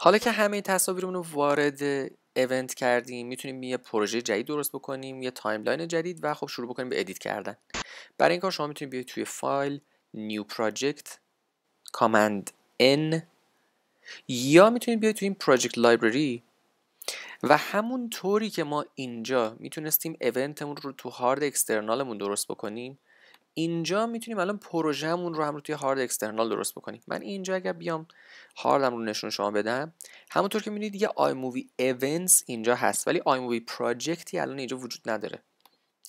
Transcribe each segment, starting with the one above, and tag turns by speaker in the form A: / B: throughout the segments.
A: حالا که همه تصاویرمون رو وارد ایونت کردیم میتونیم یه پروژه جدید درست بکنیم یه تایملاین جدید و خب شروع بکنیم به ادیت کردن برای این کار شما میتونید بیاید توی فایل نیو پراجکت کامند ان یا میتونید بیاید توی این پراجکت لایبرری و همون طوری که ما اینجا میتونستیم ایونتمون رو تو هارد اکسترنالمون درست بکنیم اینجا میتونیم الان پروژهمون رو هم رو توی هارد اکسترنال درست بکنیم من اینجا اگر بیام هاردم رو نشون شما بدم همونطور که میبینید یه آی مووی ایونتس اینجا هست ولی آی مووی پراجکتی الان اینجا وجود نداره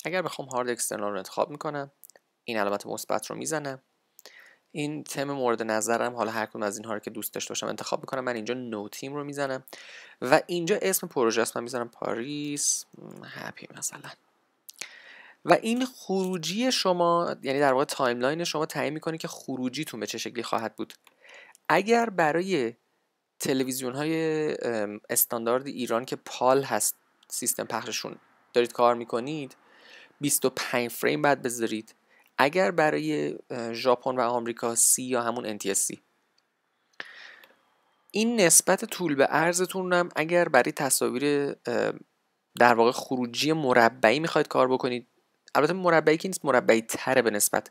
A: اگر بخوام هارد اکسترنال رو انتخاب میکنم این علامت مثبت رو میزنم این تم مورد نظرم حالا هر کدوم از این رو که دوست داشته باشم انتخاب میکنم من اینجا نو تیم رو میزنم و اینجا اسم پروژه است من میزنم پاریس هپی مثلا و این خروجی شما یعنی در واقع تایملاین شما تعیین میکنه که خروجیتون به چه شکلی خواهد بود اگر برای تلویزیون های استاندارد ایران که پال هست سیستم پخششون دارید کار میکنید 25 فریم بعد بذارید اگر برای ژاپن و آمریکا سی یا همون NTSC این نسبت طول به عرضتون هم اگر برای تصاویر در واقع خروجی مربعی میخواید کار بکنید البته مربعی که نیست مربعی تره به نسبت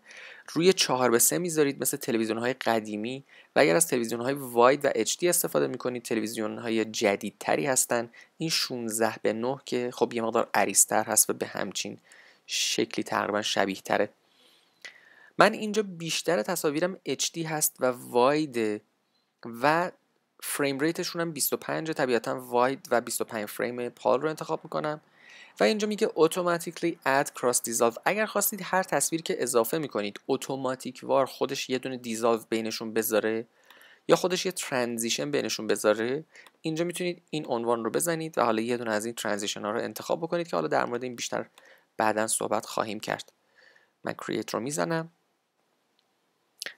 A: روی چهار به سه میذارید مثل تلویزیون های قدیمی و اگر از تلویزیون های واید و HD استفاده میکنید تلویزیون های جدیدتری هستن این 16 به 9 که خب یه مقدار عریستر هست و به همچین شکلی تقریبا شبیه تره من اینجا بیشتر تصاویرم HD هست و واید و فریم ریتشون هم 25 طبیعتا واید و 25 فریم پال رو انتخاب میکنم و اینجا میگه automatically add cross dissolve اگر خواستید هر تصویر که اضافه میکنید اتوماتیک وار خودش یه دونه دیزالو بینشون بذاره یا خودش یه ترانزیشن بینشون بذاره اینجا میتونید این عنوان رو بزنید و حالا یه دونه از این ترانزیشن ها رو انتخاب بکنید که حالا در مورد این بیشتر بعدا صحبت خواهیم کرد من کرییت رو میزنم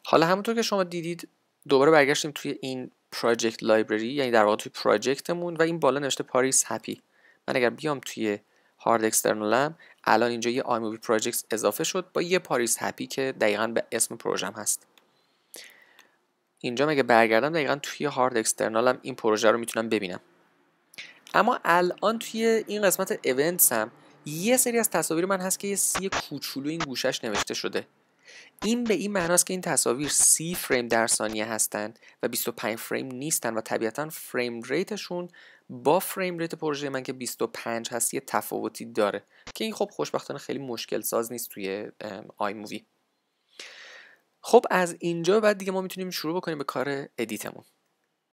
A: حالا همونطور که شما دیدید دوباره برگشتیم توی این پراجکت لایبرری یعنی در واقع توی پراجکتمون و این بالا نوشته پاریس هپی من اگر بیام توی هارد اکسترنالم الان اینجا یه آیموبی پروژکت اضافه شد با یه پاریس هپی که دقیقا به اسم پروژم هست اینجا مگه برگردم دقیقا توی هارد هم این پروژه رو میتونم ببینم اما الان توی این قسمت ایونتس هم یه سری از تصاویر من هست که یه سی کوچولو این گوشش نوشته شده این به این معناست که این تصاویر 30 فریم در ثانیه هستند و 25 فریم نیستن و طبیعتا فریم ریتشون با فریم ریت پروژه من که 25 هست یه تفاوتی داره که این خب خوشبختانه خیلی مشکل ساز نیست توی آی مووی خب از اینجا بعد دیگه ما میتونیم شروع بکنیم به کار ادیتمون